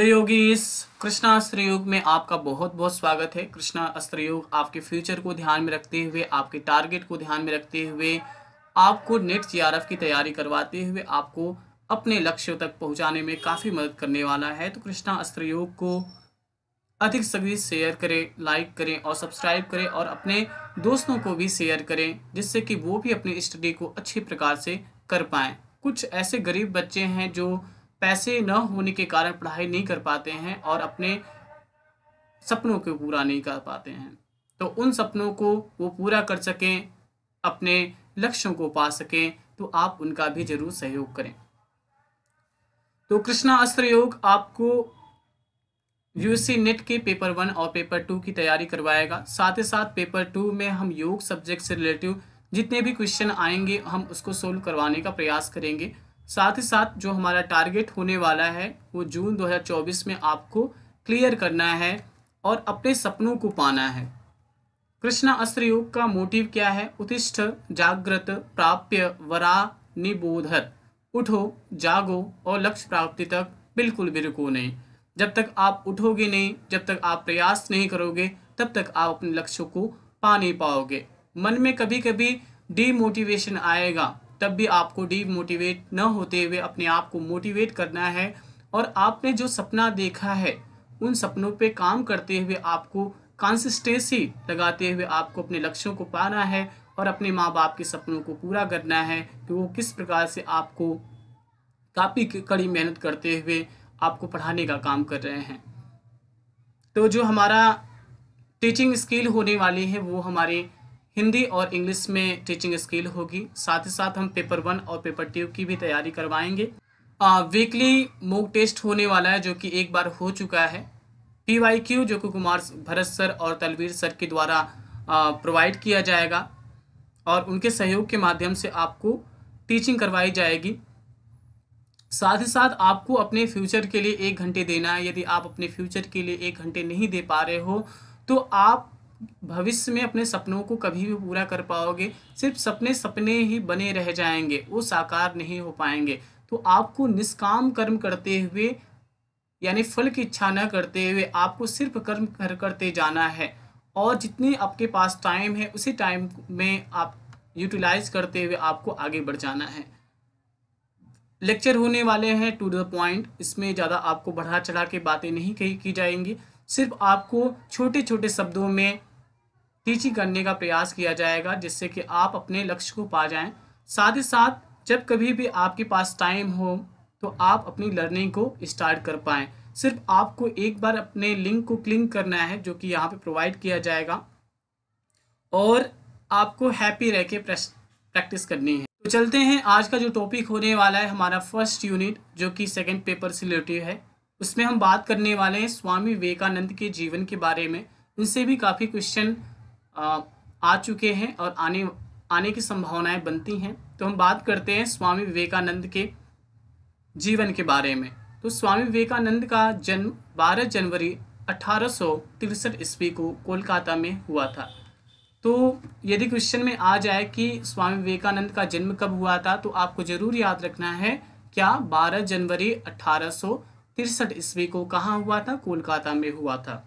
hello योगी इस कृष्णा अस्त्रयोग में आपका बहुत बहुत स्वागत है कृष्णा अस्त्रयोग आपके फ्यूचर को ध्यान में रखते हुए आपके टारगेट को ध्यान में रखते हुए आपको नेट जी की तैयारी करवाते हुए आपको अपने लक्ष्यों तक पहुंचाने में काफ़ी मदद करने वाला है तो कृष्णा अस्त्रयोग को अधिक से अधिक शेयर करें लाइक करें और सब्सक्राइब करें और अपने दोस्तों को भी शेयर करें जिससे कि वो भी अपनी स्टडी को अच्छी प्रकार से कर पाएँ कुछ ऐसे गरीब बच्चे हैं जो पैसे न होने के कारण पढ़ाई नहीं कर पाते हैं और अपने सपनों को पूरा नहीं कर पाते हैं तो उन सपनों को वो पूरा कर सकें अपने लक्ष्यों को पा सकें तो आप उनका भी जरूर सहयोग करें तो कृष्णा अस्त्र योग आपको यूएससी नेट e के पेपर वन और पेपर टू की तैयारी करवाएगा साथ ही साथ पेपर टू में हम योग सब्जेक्ट से रिलेटिव जितने भी क्वेश्चन आएंगे हम उसको सोल्व करवाने का प्रयास करेंगे साथ ही साथ जो हमारा टारगेट होने वाला है वो जून 2024 में आपको क्लियर करना है और अपने सपनों को पाना है कृष्णा अस्त्र योग का मोटिव क्या है उत्तिष्ठ जागृत प्राप्य वरा निबोधर उठो जागो और लक्ष्य प्राप्ति तक बिल्कुल भी रुको नहीं जब तक आप उठोगे नहीं जब तक आप प्रयास नहीं करोगे तब तक आप अपने लक्ष्यों को पा नहीं पाओगे मन में कभी कभी डीमोटिवेशन आएगा तब भी आपको डीमोटिवेट न होते हुए अपने आप को मोटिवेट करना है और आपने जो सपना देखा है उन सपनों पे काम करते हुए आपको कंसिस्टेंसी लगाते हुए आपको अपने लक्ष्यों को पाना है और अपने माँ बाप के सपनों को पूरा करना है कि वो किस प्रकार से आपको काफ़ी कड़ी मेहनत करते हुए आपको पढ़ाने का काम कर रहे हैं तो जो हमारा टीचिंग स्किल होने वाली है वो हमारे हिंदी और इंग्लिश में टीचिंग स्किल होगी साथ ही साथ हम पेपर वन और पेपर टू की भी तैयारी करवाएंगे वीकली मोक टेस्ट होने वाला है जो कि एक बार हो चुका है पी वाई क्यू जो कि कुमार भरत सर और तलवीर सर के द्वारा प्रोवाइड किया जाएगा और उनके सहयोग के माध्यम से आपको टीचिंग करवाई जाएगी साथ ही साथ आपको अपने फ्यूचर के लिए एक घंटे देना है यदि आप अपने फ्यूचर के लिए एक घंटे नहीं दे पा रहे हो तो आप भविष्य में अपने सपनों को कभी भी पूरा कर पाओगे सिर्फ सपने सपने ही बने रह जाएंगे वो साकार नहीं हो पाएंगे तो आपको निष्काम कर्म करते हुए यानी फल की इच्छा न करते हुए आपको सिर्फ कर्म कर करते जाना है और जितने आपके पास टाइम है उसी टाइम में आप यूटिलाइज करते हुए आपको आगे बढ़ जाना है लेक्चर होने वाले हैं टू द पॉइंट इसमें ज़्यादा आपको बढ़ा चढ़ा के बातें नहीं कही की जाएंगी सिर्फ आपको छोटे छोटे शब्दों में टीचिंग करने का प्रयास किया जाएगा जिससे कि आप अपने लक्ष्य को पा जाएं साथ ही साथ जब कभी भी आपके पास टाइम हो तो आप अपनी लर्निंग को स्टार्ट कर पाएँ सिर्फ आपको एक बार अपने लिंक को क्लिक करना है जो कि यहाँ पे प्रोवाइड किया जाएगा और आपको हैप्पी रह के प्रैक्टिस करनी है तो चलते हैं आज का जो टॉपिक होने वाला है हमारा फर्स्ट यूनिट जो कि सेकंड पेपर से रिलेटिव है उसमें हम बात करने वाले हैं स्वामी विवेकानंद के जीवन के बारे में उनसे भी काफ़ी क्वेश्चन आ चुके हैं और आने आने की संभावनाएं बनती हैं तो हम बात करते हैं स्वामी विवेकानंद के जीवन के बारे में तो स्वामी विवेकानंद का जन्म 12 जनवरी अठारह सौ तिरसठ ईस्वी को कोलकाता में हुआ था तो यदि क्वेश्चन में आ जाए कि स्वामी विवेकानंद का जन्म कब हुआ था तो आपको ज़रूर याद रखना है क्या 12 जनवरी अठारह ईस्वी को कहाँ हुआ था कोलकाता में हुआ था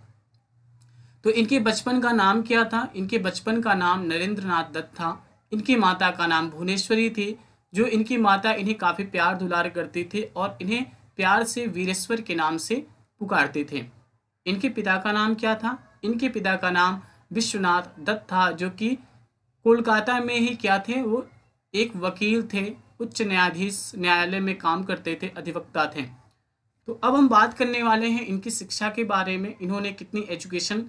तो इनके बचपन का नाम क्या था इनके बचपन का नाम नरेंद्र नाथ दत्त था इनकी माता का नाम भुवनेश्वरी थी जो इनकी माता इन्हें काफ़ी प्यार दुलार करती थी और इन्हें प्यार से वीरेश्वर के नाम से पुकारते थे इनके पिता का नाम क्या था इनके पिता का नाम विश्वनाथ दत्त था जो कि कोलकाता में ही क्या थे वो एक वकील थे उच्च न्यायाधीश न्यायालय में काम करते थे अधिवक्ता थे तो अब हम बात करने वाले हैं इनकी शिक्षा के बारे में इन्होंने कितनी एजुकेशन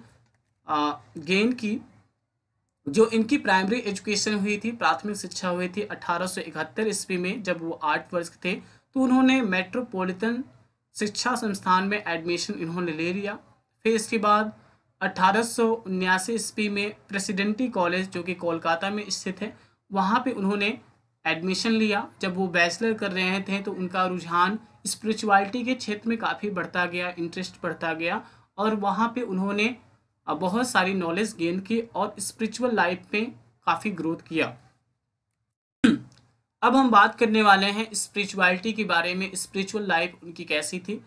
गेन की जो इनकी प्राइमरी एजुकेशन हुई थी प्राथमिक शिक्षा हुई थी अठारह सौ ईस्वी में जब वो आठ वर्ष थे तो उन्होंने मेट्रोपॉलिटन शिक्षा संस्थान में एडमिशन इन्होंने ले लिया फिर इसके बाद अठारह ईस्वी में प्रेसिडेंटी कॉलेज जो कि कोलकाता में स्थित है वहाँ पे उन्होंने एडमिशन लिया जब वो बैचलर कर रहे थे तो उनका रुझान स्पिरिचुअलिटी के क्षेत्र में काफ़ी बढ़ता गया इंटरेस्ट बढ़ता गया और वहाँ पे उन्होंने और बहुत सारी नॉलेज गेन की और स्पिरिचुअल लाइफ में काफ़ी ग्रोथ किया अब हम बात करने वाले हैं स्पिरिचुअलिटी के बारे में स्पिरिचुअल लाइफ उनकी कैसी थी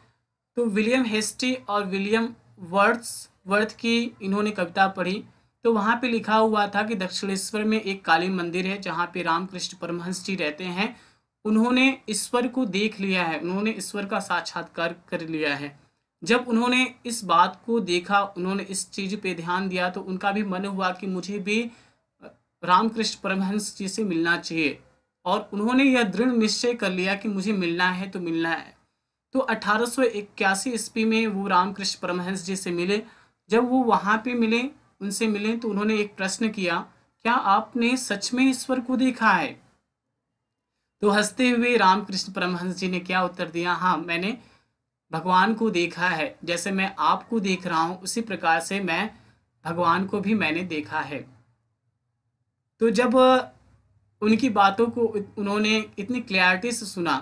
तो विलियम हेस्टी और विलियम वर्ड्स वर्थ की इन्होंने कविता पढ़ी तो वहाँ पे लिखा हुआ था कि दक्षिणेश्वर में एक काली मंदिर है जहाँ पे रामकृष्ण परमहंस जी रहते हैं उन्होंने ईश्वर को देख लिया है उन्होंने ईश्वर का साक्षात्कार कर लिया है जब उन्होंने इस बात को देखा उन्होंने इस चीज़ पे ध्यान दिया तो उनका भी मन हुआ कि मुझे भी रामकृष्ण परमहंस जी से मिलना चाहिए और उन्होंने यह दृढ़ निश्चय कर लिया कि मुझे मिलना है तो मिलना है तो अठारह ईस्वी में वो रामकृष्ण परमहंस जी से मिले जब वो वहाँ पे मिले उनसे मिले तो उन्होंने एक प्रश्न किया क्या आपने सच में ईश्वर को देखा है तो हंसते हुए रामकृष्ण परमहंस जी ने क्या उत्तर दिया हाँ मैंने भगवान को देखा है जैसे मैं आपको देख रहा हूँ उसी प्रकार से मैं भगवान को भी मैंने देखा है तो जब उनकी बातों को उन्होंने इतनी क्लैरिटी से सुना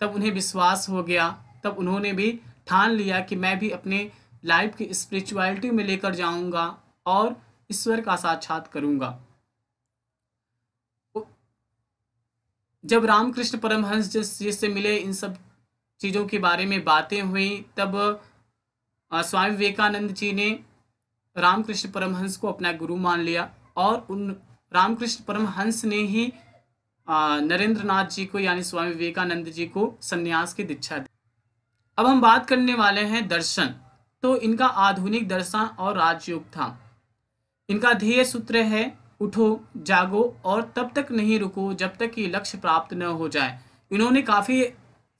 तब उन्हें विश्वास हो गया तब उन्होंने भी ठान लिया कि मैं भी अपने लाइफ की स्पिरिचुअलिटी में लेकर जाऊंगा और ईश्वर का साक्षात करूंगा जब रामकृष्ण परमहंस जिससे मिले इन सब चीज़ों के बारे में बातें हुई तब स्वामी विवेकानंद जी ने रामकृष्ण परमहंस को अपना गुरु मान लिया और उन रामकृष्ण परमहंस ने ही नरेंद्र नाथ जी को यानी स्वामी विवेकानंद जी को संन्यास की दीक्षा दी अब हम बात करने वाले हैं दर्शन तो इनका आधुनिक दर्शन और राजयोग था इनका ध्येय सूत्र है उठो जागो और तब तक नहीं रुको जब तक ये लक्ष्य प्राप्त न हो जाए इन्होंने काफ़ी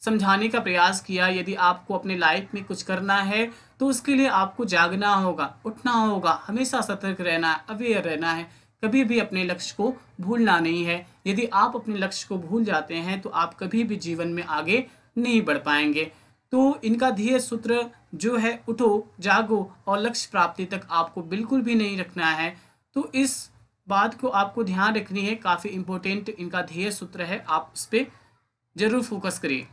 समझाने का प्रयास किया यदि आपको अपने लाइफ में कुछ करना है तो उसके लिए आपको जागना होगा उठना होगा हमेशा सतर्क रहना है अवेयर रहना है कभी भी अपने लक्ष्य को भूलना नहीं है यदि आप अपने लक्ष्य को भूल जाते हैं तो आप कभी भी जीवन में आगे नहीं बढ़ पाएंगे तो इनका ध्येय सूत्र जो है उठो जागो और लक्ष्य प्राप्ति तक आपको बिल्कुल भी नहीं रखना है तो इस बात को आपको ध्यान रखनी है काफ़ी इंपॉर्टेंट इनका ध्येय सूत्र है आप उस पर ज़रूर फोकस करिए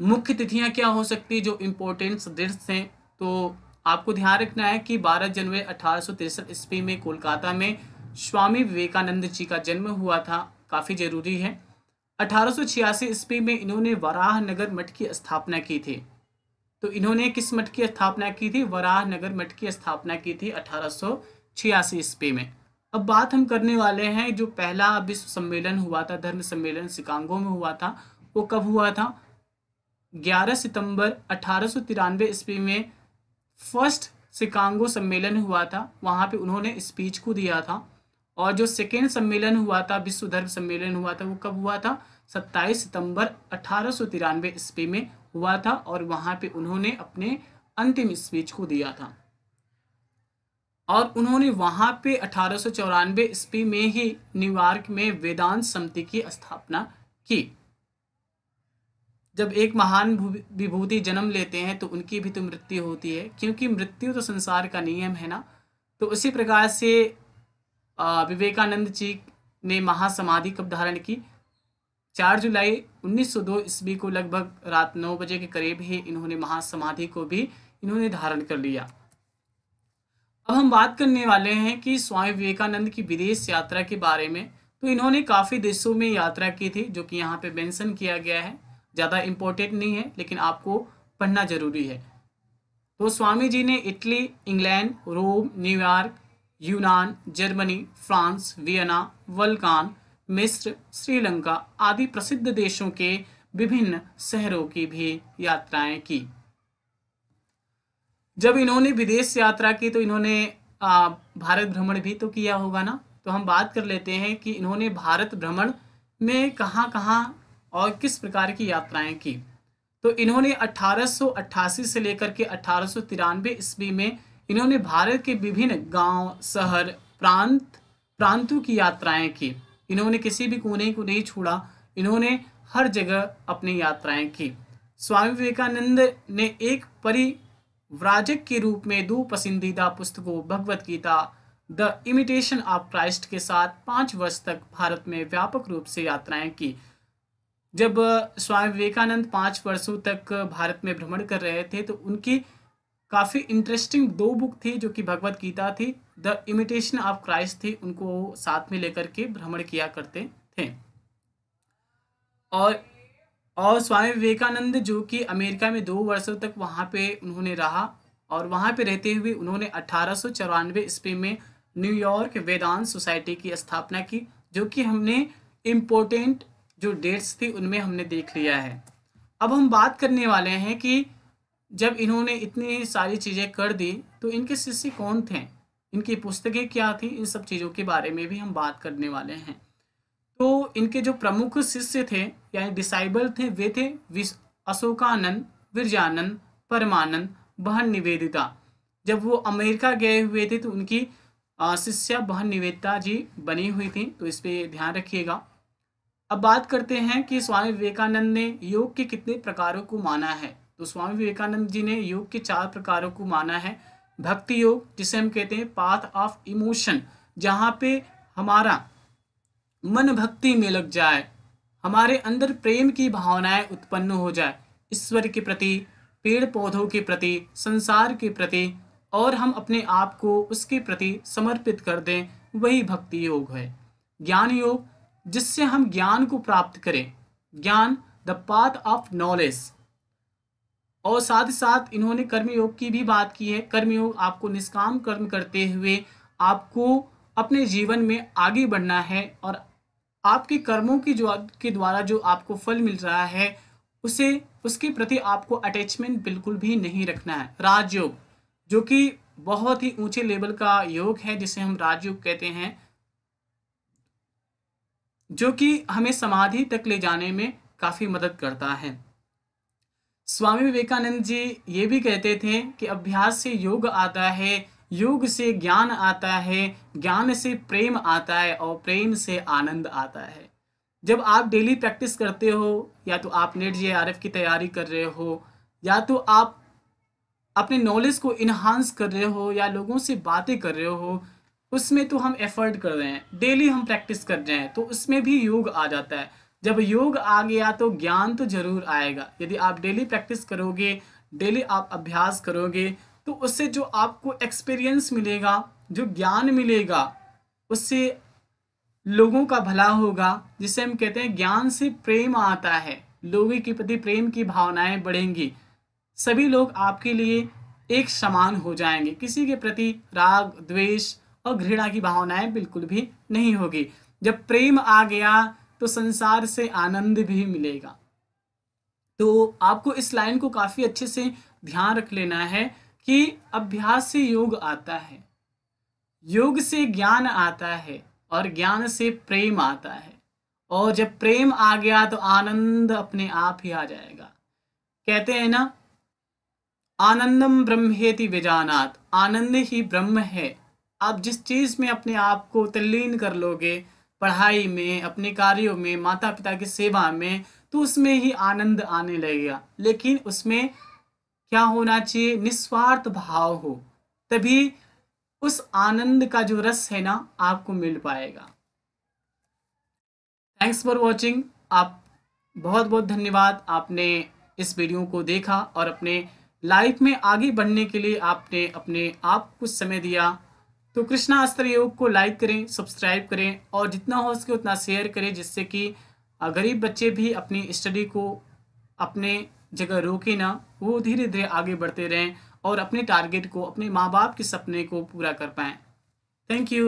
मुख्य तिथियां क्या हो सकती है जो इम्पोर्टेंट डेट्स हैं तो आपको ध्यान रखना है कि 12 जनवरी अठारह ईस्वी में कोलकाता में स्वामी विवेकानंद जी का जन्म हुआ था काफ़ी जरूरी है 1886 ईस्वी में इन्होंने वराह नगर मठ की स्थापना की थी तो इन्होंने किस मठ की स्थापना की थी वराह नगर मठ की स्थापना की थी अठारह ईस्वी में अब बात हम करने वाले हैं जो पहला विश्व सम्मेलन हुआ था धर्म सम्मेलन शिकांगो में हुआ था वो कब हुआ था 11 सितंबर अठारह ईस्वी में फर्स्ट शिकांगो सम्मेलन हुआ था वहाँ पे उन्होंने स्पीच को दिया था और जो सेकेंड सम्मेलन हुआ था विश्व धर्म सम्मेलन हुआ था वो कब हुआ था 27 सितंबर अठारह ईस्वी में हुआ था और वहाँ पे उन्होंने अपने अंतिम स्पीच को दिया था और उन्होंने वहाँ पे अठारह ईस्वी में ही न्यूयॉर्क में वेदांत समिति की स्थापना की जब एक महान विभूति जन्म लेते हैं तो उनकी भी तो मृत्यु होती है क्योंकि मृत्यु तो संसार का नियम है ना तो उसी प्रकार से विवेकानंद जी ने महासमाधि कब धारण की चार जुलाई 1902 ईस्वी को लगभग रात नौ बजे के करीब ही इन्होंने महासमाधि को भी इन्होंने धारण कर लिया अब हम बात करने वाले हैं कि स्वामी विवेकानंद की विदेश यात्रा के बारे में तो इन्होंने काफ़ी देशों में यात्रा की थी जो कि यहाँ पे मेंशन किया गया है ज़्यादा इम्पोर्टेंट नहीं है लेकिन आपको पढ़ना ज़रूरी है तो स्वामी जी ने इटली इंग्लैंड रोम न्यूयॉर्क यूनान जर्मनी फ्रांस वियना वल्कान मिस्र श्रीलंका आदि प्रसिद्ध देशों के विभिन्न शहरों की भी यात्राएं की जब इन्होंने विदेश यात्रा की तो इन्होंने भारत भ्रमण भी तो किया होगा ना तो हम बात कर लेते हैं कि इन्होंने भारत भ्रमण में कहाँ कहाँ और किस प्रकार की यात्राएं की तो इन्होंने 1888 से लेकर के अठारह ईस्वी में इन्होंने भारत के विभिन्न गांव, शहर प्रांत प्रांतों की यात्राएं की इन्होंने किसी भी कोने को नहीं छोड़ा इन्होंने हर जगह अपनी यात्राएं की स्वामी विवेकानंद ने एक परिव्राजक के रूप में दो पसंदीदा पुस्तकों Bhagavad Gita the imitation of Christ के साथ पाँच वर्ष तक भारत में व्यापक रूप से यात्राएं की जब स्वामी विवेकानंद पाँच वर्षों तक भारत में भ्रमण कर रहे थे तो उनकी काफ़ी इंटरेस्टिंग दो बुक थी जो कि भगवत गीता थी द इमिटेशन ऑफ क्राइस्ट थी उनको साथ में लेकर के भ्रमण किया करते थे और और स्वामी विवेकानंद जो कि अमेरिका में दो वर्षों तक वहाँ पे उन्होंने रहा और वहाँ पे रहते हुए उन्होंने अठारह सौ चौरानवे ईस्वी में न्यूयॉर्क वेदांत सोसाइटी की स्थापना की जो कि हमने इम्पोर्टेंट जो डेट्स थी उनमें हमने देख लिया है अब हम बात करने वाले हैं कि जब इन्होंने इतनी सारी चीज़ें कर दी तो इनके शिष्य कौन थे इनकी पुस्तकें क्या थी इन सब चीज़ों के बारे में भी हम बात करने वाले हैं तो इनके जो प्रमुख शिष्य थे यानी डिसाइबल थे वे थे विश अशोकानंद विरजानंद परमानंद बहन निवेदिता जब वो अमेरिका गए हुए थे तो उनकी शिष्या बहन निवेदिता जी बनी हुई थी तो इस पर ध्यान रखिएगा अब बात करते हैं कि स्वामी विवेकानंद ने योग के कितने प्रकारों को माना है तो स्वामी विवेकानंद जी ने योग के चार प्रकारों को माना है भक्ति योग जिसे हम कहते हैं पाथ ऑफ इमोशन जहाँ पे हमारा मन भक्ति में लग जाए हमारे अंदर प्रेम की भावनाएं उत्पन्न हो जाए ईश्वर के प्रति पेड़ पौधों के प्रति संसार के प्रति और हम अपने आप को उसके प्रति समर्पित कर दें वही भक्ति योग है ज्ञान योग जिससे हम ज्ञान को प्राप्त करें ज्ञान द पाथ ऑफ नॉलेज और साथ ही साथ इन्होंने कर्मयोग की भी बात की है कर्मयोग आपको निष्काम कर्म करते हुए आपको अपने जीवन में आगे बढ़ना है और आपके कर्मों की जो के द्वारा जो आपको फल मिल रहा है उसे उसके प्रति आपको अटैचमेंट बिल्कुल भी नहीं रखना है राजयोग जो कि बहुत ही ऊंचे लेवल का योग है जिसे हम राजयोग कहते हैं जो कि हमें समाधि तक ले जाने में काफ़ी मदद करता है स्वामी विवेकानंद जी ये भी कहते थे कि अभ्यास से योग आता है योग से ज्ञान आता है ज्ञान से प्रेम आता है और प्रेम से आनंद आता है जब आप डेली प्रैक्टिस करते हो या तो आप नेट जे आर की तैयारी कर रहे हो या तो आप अपने नॉलेज को इन्हांस कर रहे हो या लोगों से बातें कर रहे हो उसमें तो हम एफर्ट कर रहे हैं डेली हम प्रैक्टिस कर रहे हैं तो उसमें भी योग आ जाता है जब योग आ गया तो ज्ञान तो जरूर आएगा यदि आप डेली प्रैक्टिस करोगे डेली आप अभ्यास करोगे तो उससे जो आपको एक्सपीरियंस मिलेगा जो ज्ञान मिलेगा उससे लोगों का भला होगा जिसे हम कहते हैं ज्ञान से प्रेम आता है लोगों के प्रति प्रेम की भावनाएं बढ़ेंगी सभी लोग आपके लिए एक समान हो जाएंगे किसी के प्रति राग द्वेष और घृणा की भावनाएं बिल्कुल भी नहीं होगी जब प्रेम आ गया तो संसार से आनंद भी मिलेगा तो आपको इस लाइन को काफ़ी अच्छे से ध्यान रख लेना है कि अभ्यास से योग आता है योग से ज्ञान आता है और ज्ञान से प्रेम आता है और जब प्रेम आ गया तो आनंद अपने आप ही आ जाएगा कहते हैं ना आनंदम ब्रह्मेति विजानात आनंद ही ब्रह्म है आप जिस चीज़ में अपने आप को तल्लीन कर लोगे पढ़ाई में अपने कार्यों में माता पिता की सेवा में तो उसमें ही आनंद आने लगेगा लेकिन उसमें क्या होना चाहिए निस्वार्थ भाव हो तभी उस आनंद का जो रस है ना आपको मिल पाएगा थैंक्स फॉर वॉचिंग आप बहुत बहुत धन्यवाद आपने इस वीडियो को देखा और अपने लाइफ में आगे बढ़ने के लिए आपने अपने आप कुछ समय दिया तो कृष्णा अस्त्र योग को लाइक करें सब्सक्राइब करें और जितना हो सके उतना शेयर करें जिससे कि गरीब बच्चे भी अपनी स्टडी को अपने जगह रोके ना वो धीरे धीरे आगे बढ़ते रहें और अपने टारगेट को अपने माँ बाप के सपने को पूरा कर पाएँ थैंक यू